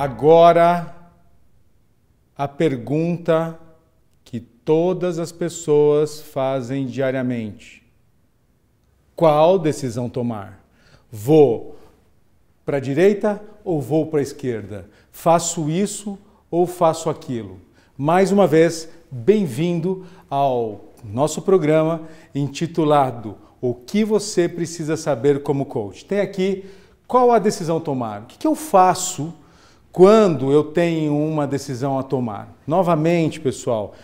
Agora, a pergunta que todas as pessoas fazem diariamente: qual decisão tomar? Vou para a direita ou vou para a esquerda? Faço isso ou faço aquilo? Mais uma vez, bem-vindo ao nosso programa intitulado O que você precisa saber como coach. Tem aqui qual a decisão tomar? O que eu faço? quando eu tenho uma decisão a tomar? Novamente, pessoal,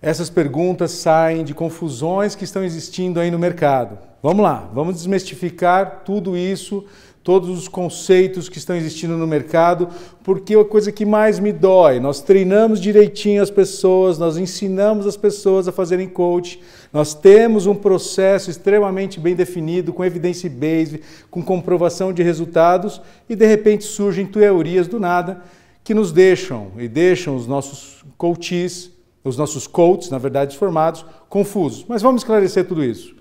essas perguntas saem de confusões que estão existindo aí no mercado. Vamos lá, vamos desmistificar tudo isso todos os conceitos que estão existindo no mercado, porque é a coisa que mais me dói. Nós treinamos direitinho as pessoas, nós ensinamos as pessoas a fazerem coach, nós temos um processo extremamente bem definido, com evidência base, com comprovação de resultados, e de repente surgem teorias do nada que nos deixam e deixam os nossos coaches, os nossos coaches, na verdade, formados, confusos. Mas vamos esclarecer tudo isso.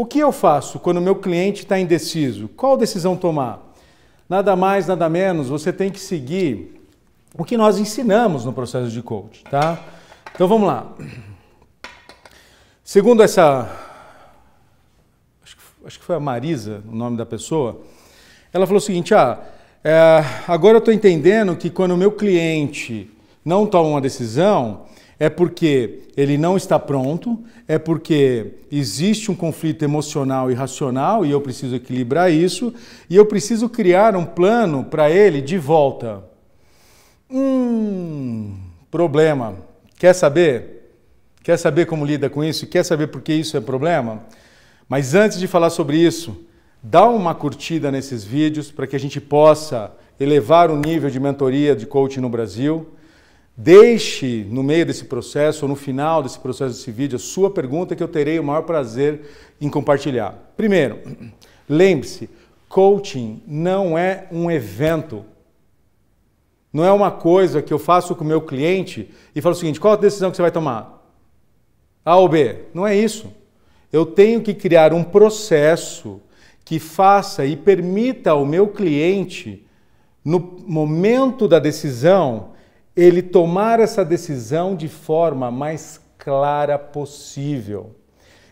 O que eu faço quando o meu cliente está indeciso? Qual decisão tomar? Nada mais, nada menos, você tem que seguir o que nós ensinamos no processo de coaching, tá? Então vamos lá. Segundo essa. Acho que foi a Marisa, o nome da pessoa. Ela falou o seguinte: ah, é, agora eu estou entendendo que quando o meu cliente não toma uma decisão, é porque ele não está pronto, é porque existe um conflito emocional e racional e eu preciso equilibrar isso, e eu preciso criar um plano para ele de volta. Hum, problema. Quer saber? Quer saber como lida com isso? Quer saber por que isso é problema? Mas antes de falar sobre isso, dá uma curtida nesses vídeos para que a gente possa elevar o nível de mentoria de coaching no Brasil Deixe no meio desse processo, ou no final desse processo, desse vídeo, a sua pergunta que eu terei o maior prazer em compartilhar. Primeiro, lembre-se: coaching não é um evento. Não é uma coisa que eu faço com o meu cliente e falo o seguinte: qual a decisão que você vai tomar? A ou B? Não é isso. Eu tenho que criar um processo que faça e permita ao meu cliente, no momento da decisão, ele tomar essa decisão de forma mais clara possível.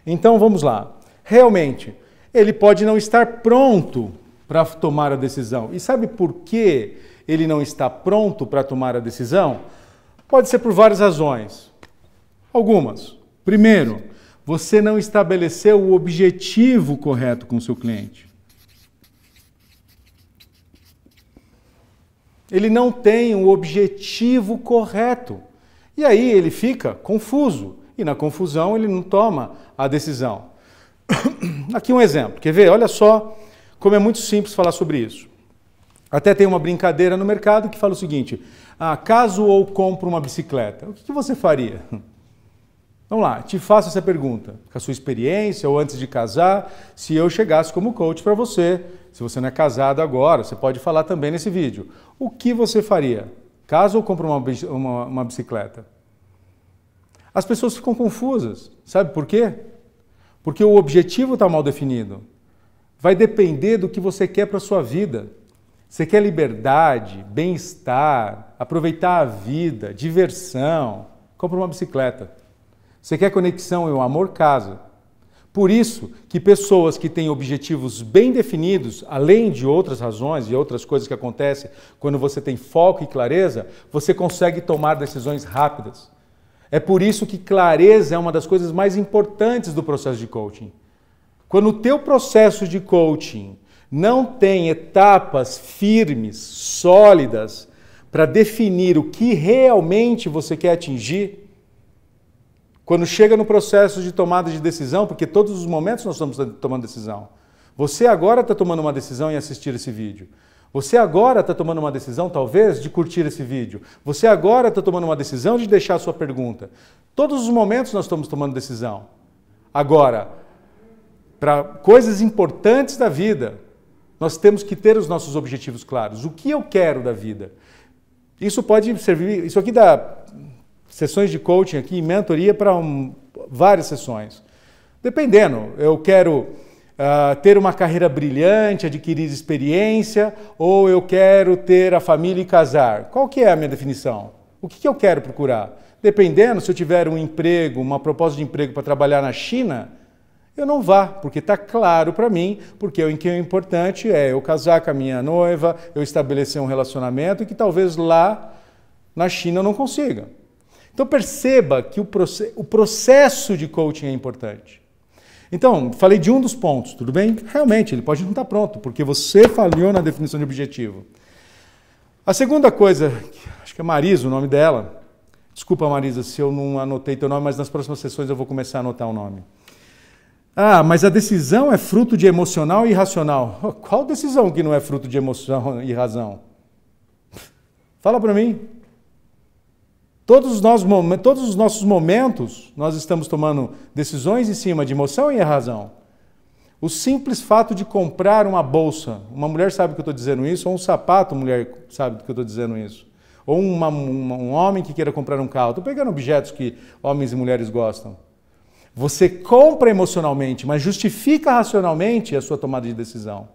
Então vamos lá. Realmente, ele pode não estar pronto para tomar a decisão. E sabe por que ele não está pronto para tomar a decisão? Pode ser por várias razões. Algumas. Primeiro, você não estabeleceu o objetivo correto com o seu cliente. Ele não tem um objetivo correto. E aí ele fica confuso. E na confusão ele não toma a decisão. Aqui um exemplo. Quer ver? Olha só como é muito simples falar sobre isso. Até tem uma brincadeira no mercado que fala o seguinte: ah, caso ou compro uma bicicleta, o que você faria? Vamos lá, te faço essa pergunta, com a sua experiência ou antes de casar, se eu chegasse como coach para você, se você não é casado agora, você pode falar também nesse vídeo. O que você faria? Caso ou compra uma, uma, uma bicicleta? As pessoas ficam confusas, sabe por quê? Porque o objetivo está mal definido. Vai depender do que você quer para a sua vida. Você quer liberdade, bem-estar, aproveitar a vida, diversão? Compra uma bicicleta. Você quer conexão e é o amor casa. Por isso que pessoas que têm objetivos bem definidos, além de outras razões e outras coisas que acontecem, quando você tem foco e clareza, você consegue tomar decisões rápidas. É por isso que clareza é uma das coisas mais importantes do processo de coaching. Quando o teu processo de coaching não tem etapas firmes, sólidas, para definir o que realmente você quer atingir, quando chega no processo de tomada de decisão, porque todos os momentos nós estamos tomando decisão. Você agora está tomando uma decisão em assistir esse vídeo. Você agora está tomando uma decisão, talvez, de curtir esse vídeo. Você agora está tomando uma decisão de deixar a sua pergunta. Todos os momentos nós estamos tomando decisão. Agora, para coisas importantes da vida, nós temos que ter os nossos objetivos claros. O que eu quero da vida? Isso pode servir, isso aqui dá sessões de coaching aqui, mentoria para um, várias sessões. Dependendo, eu quero uh, ter uma carreira brilhante, adquirir experiência, ou eu quero ter a família e casar. Qual que é a minha definição? O que, que eu quero procurar? Dependendo, se eu tiver um emprego, uma proposta de emprego para trabalhar na China, eu não vá, porque está claro para mim, porque o que é importante é eu casar com a minha noiva, eu estabelecer um relacionamento que talvez lá na China eu não consiga. Então perceba que o, proce o processo de coaching é importante. Então, falei de um dos pontos, tudo bem? Realmente, ele pode não estar pronto, porque você falhou na definição de objetivo. A segunda coisa, acho que é Marisa o nome dela. Desculpa, Marisa, se eu não anotei teu nome, mas nas próximas sessões eu vou começar a anotar o nome. Ah, mas a decisão é fruto de emocional e racional. Qual decisão que não é fruto de emoção e razão? Fala para mim. Todos os, nossos momentos, todos os nossos momentos, nós estamos tomando decisões em cima de emoção e razão. O simples fato de comprar uma bolsa, uma mulher sabe que eu estou dizendo isso, ou um sapato, mulher sabe que eu estou dizendo isso, ou uma, um homem que queira comprar um carro. Estou pegando objetos que homens e mulheres gostam. Você compra emocionalmente, mas justifica racionalmente a sua tomada de decisão.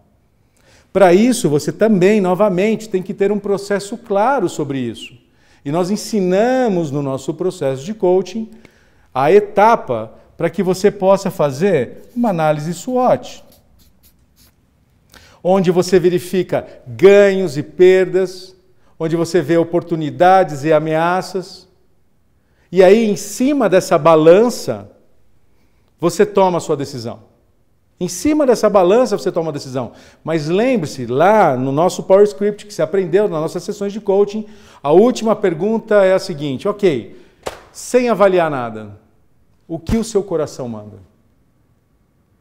Para isso, você também, novamente, tem que ter um processo claro sobre isso. E nós ensinamos no nosso processo de coaching a etapa para que você possa fazer uma análise SWOT, onde você verifica ganhos e perdas, onde você vê oportunidades e ameaças. E aí, em cima dessa balança, você toma a sua decisão. Em cima dessa balança você toma a decisão. Mas lembre-se, lá no nosso Power Script que você aprendeu nas nossas sessões de coaching, a última pergunta é a seguinte: ok, sem avaliar nada, o que o seu coração manda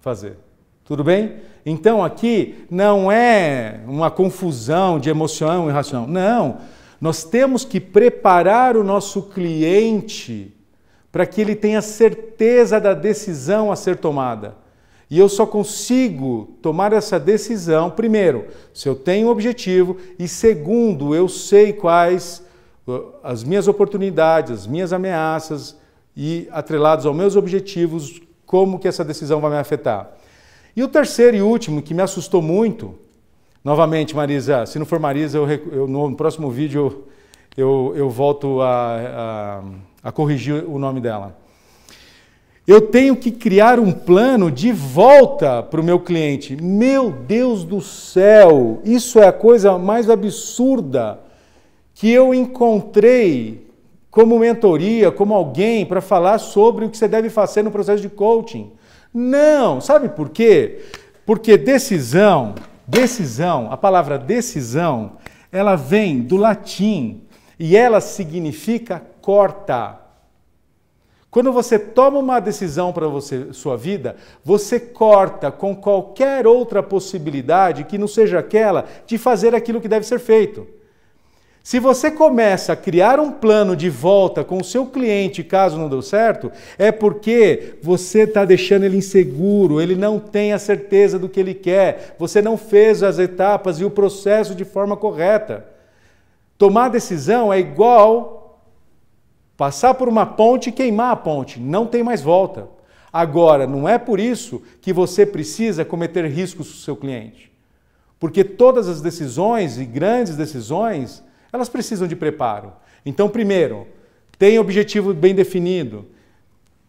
fazer? Tudo bem? Então aqui não é uma confusão de emoção e racional. Não. Nós temos que preparar o nosso cliente para que ele tenha certeza da decisão a ser tomada. E eu só consigo tomar essa decisão, primeiro, se eu tenho um objetivo, e segundo, eu sei quais uh, as minhas oportunidades, as minhas ameaças e atrelados aos meus objetivos, como que essa decisão vai me afetar. E o terceiro e último, que me assustou muito, novamente, Marisa, se não for Marisa, eu, eu no próximo vídeo eu, eu volto a, a, a corrigir o nome dela. Eu tenho que criar um plano de volta para o meu cliente. Meu Deus do céu, isso é a coisa mais absurda que eu encontrei como mentoria, como alguém para falar sobre o que você deve fazer no processo de coaching. Não, sabe por quê? Porque decisão, decisão, a palavra decisão, ela vem do latim e ela significa corta. Quando você toma uma decisão para você, sua vida, você corta com qualquer outra possibilidade que não seja aquela de fazer aquilo que deve ser feito. Se você começa a criar um plano de volta com o seu cliente caso não deu certo, é porque você está deixando ele inseguro, ele não tem a certeza do que ele quer, você não fez as etapas e o processo de forma correta. Tomar decisão é igual Passar por uma ponte e queimar a ponte, não tem mais volta. Agora, não é por isso que você precisa cometer riscos com o seu cliente. Porque todas as decisões e grandes decisões, elas precisam de preparo. Então, primeiro, tenha objetivo bem definido,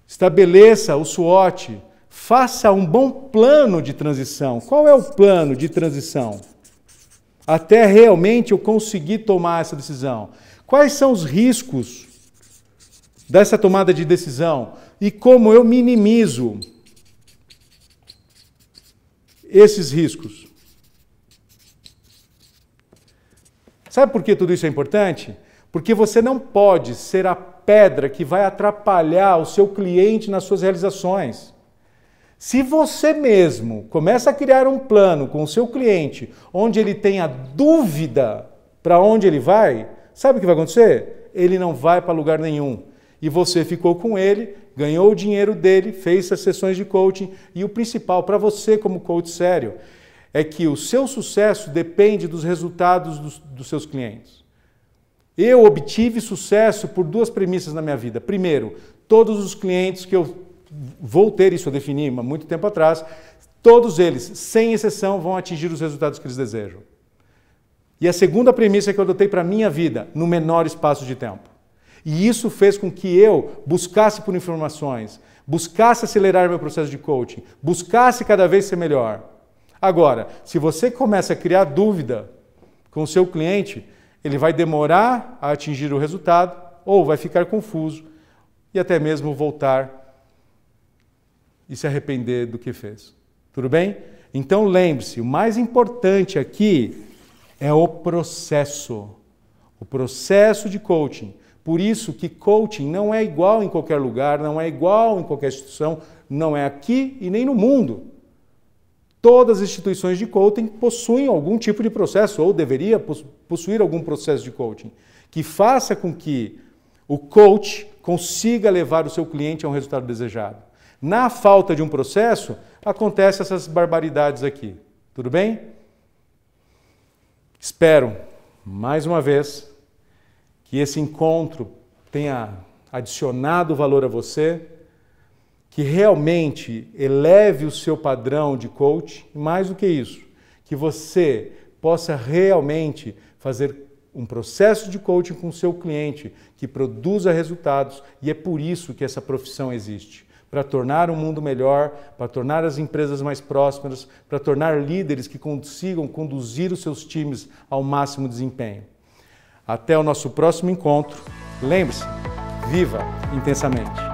estabeleça o SWOT, faça um bom plano de transição. Qual é o plano de transição? Até realmente eu conseguir tomar essa decisão. Quais são os riscos dessa tomada de decisão e como eu minimizo esses riscos. Sabe por que tudo isso é importante? Porque você não pode ser a pedra que vai atrapalhar o seu cliente nas suas realizações. Se você mesmo começa a criar um plano com o seu cliente, onde ele tenha dúvida para onde ele vai, sabe o que vai acontecer? Ele não vai para lugar nenhum e você ficou com ele, ganhou o dinheiro dele, fez as sessões de coaching e o principal para você como coach sério é que o seu sucesso depende dos resultados dos, dos seus clientes. Eu obtive sucesso por duas premissas na minha vida. Primeiro, todos os clientes que eu vou ter isso eu defini há muito tempo atrás, todos eles, sem exceção, vão atingir os resultados que eles desejam. E a segunda premissa que eu adotei para a minha vida, no menor espaço de tempo. E isso fez com que eu buscasse por informações, buscasse acelerar meu processo de coaching, buscasse cada vez ser melhor. Agora, se você começa a criar dúvida com o seu cliente, ele vai demorar a atingir o resultado ou vai ficar confuso e até mesmo voltar e se arrepender do que fez. Tudo bem? Então lembre-se, o mais importante aqui é o processo. O processo de coaching por isso que coaching não é igual em qualquer lugar, não é igual em qualquer instituição, não é aqui e nem no mundo. Todas as instituições de coaching possuem algum tipo de processo ou deveria possuir algum processo de coaching que faça com que o coach consiga levar o seu cliente a um resultado desejado. Na falta de um processo, acontecem essas barbaridades aqui. Tudo bem? Espero mais uma vez que esse encontro tenha adicionado valor a você, que realmente eleve o seu padrão de coach, mais do que isso, que você possa realmente fazer um processo de coaching com o seu cliente que produza resultados e é por isso que essa profissão existe para tornar o mundo melhor, para tornar as empresas mais prósperas, para tornar líderes que consigam conduzir os seus times ao máximo desempenho. Até o nosso próximo encontro. Lembre-se, viva intensamente!